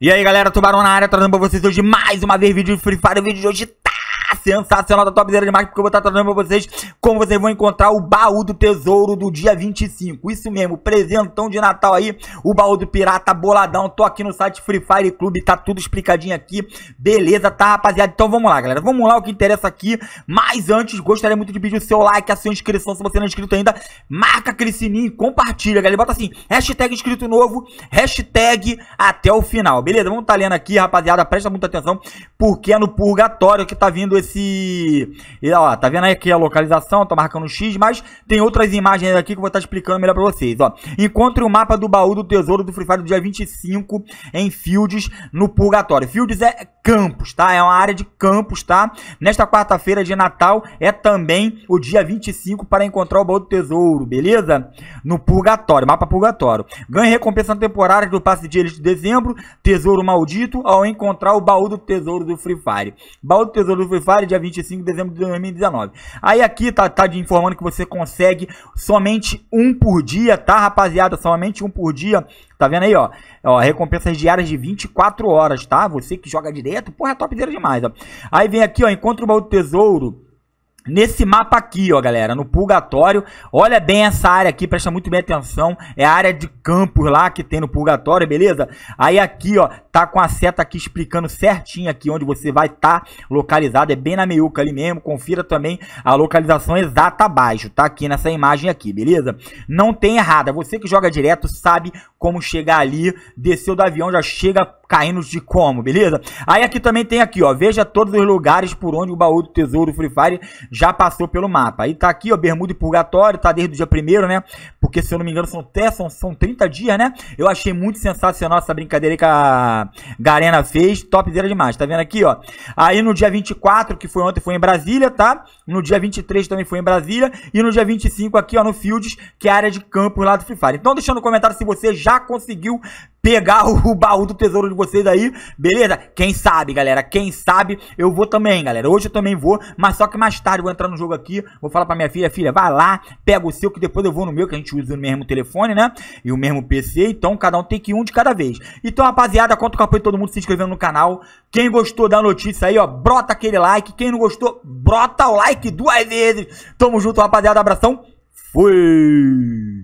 E aí galera, Tubarão na área, trazendo pra vocês hoje mais uma vez vídeo de Free Fire, o vídeo de hoje tá sensacional da tá Topzera de Marketing, porque eu vou estar trazendo pra vocês como vocês vão encontrar o baú do tesouro do dia 25. Isso mesmo, presentão de Natal aí, o baú do pirata boladão. Tô aqui no site Free Fire Club, tá tudo explicadinho aqui. Beleza, tá, rapaziada? Então vamos lá, galera. Vamos lá o que interessa aqui. Mas antes, gostaria muito de pedir o seu like, a sua inscrição, se você não é inscrito ainda, marca aquele sininho, compartilha, galera. Bota assim, hashtag inscrito novo, hashtag até o final. Beleza? Vamos tá lendo aqui, rapaziada. Presta muita atenção, porque é no purgatório que tá vindo esse. ó, tá vendo aí aqui a localização, tá marcando X, mas tem outras imagens aqui que eu vou estar tá explicando melhor pra vocês. Ó. Encontre o mapa do baú do tesouro do Free Fire do dia 25 em Fields, no Purgatório. Fields é campos, tá? É uma área de campos, tá? Nesta quarta-feira de Natal é também o dia 25 para encontrar o baú do tesouro, beleza? No purgatório, mapa purgatório. Ganhe recompensa temporária do passe de eles de dezembro, tesouro maldito, ao encontrar o baú do tesouro do Free Fire. Baú do tesouro do Free Fire, dia 25 de dezembro de 2019. Aí aqui tá, tá informando que você consegue somente um por dia, tá, rapaziada? Somente um por dia Tá vendo aí, ó? ó recompensas diárias de 24 horas, tá? Você que joga direto, porra, é topzera demais, ó. Aí vem aqui, ó, encontra o baú do tesouro. Nesse mapa aqui, ó, galera, no purgatório, olha bem essa área aqui, presta muito bem atenção, é a área de campos lá que tem no purgatório, beleza? Aí aqui, ó, tá com a seta aqui explicando certinho aqui onde você vai estar tá localizado, é bem na meiuca ali mesmo, confira também a localização exata abaixo, tá aqui nessa imagem aqui, beleza? Não tem errada, você que joga direto sabe como chegar ali, desceu do avião, já chega caindo de como, beleza? Aí aqui também tem aqui, ó, veja todos os lugares por onde o baú do tesouro Free Fire já passou pelo mapa. Aí tá aqui, ó, Bermuda e Purgatório, tá desde o dia primeiro, né? Porque, se eu não me engano, são até são, são 30 dias, né? Eu achei muito sensacional essa brincadeira que a Garena fez. Topzera demais, tá vendo aqui, ó? Aí no dia 24, que foi ontem, foi em Brasília, tá? No dia 23 também foi em Brasília. E no dia 25 aqui, ó, no Fields, que é a área de campo lá do Free Fire. Então, deixando no comentário se você já conseguiu pegar o baú do tesouro de vocês aí, beleza? Quem sabe, galera, quem sabe, eu vou também, galera. Hoje eu também vou, mas só que mais tarde eu vou entrar no jogo aqui, vou falar pra minha filha, filha, vai lá, pega o seu, que depois eu vou no meu, que a gente usa o mesmo telefone, né? E o mesmo PC, então cada um tem que ir um de cada vez. Então, rapaziada, conta o apoio de todo mundo se inscrevendo no canal. Quem gostou da notícia aí, ó, brota aquele like. Quem não gostou, brota o like duas vezes. Tamo junto, rapaziada, abração. Fui!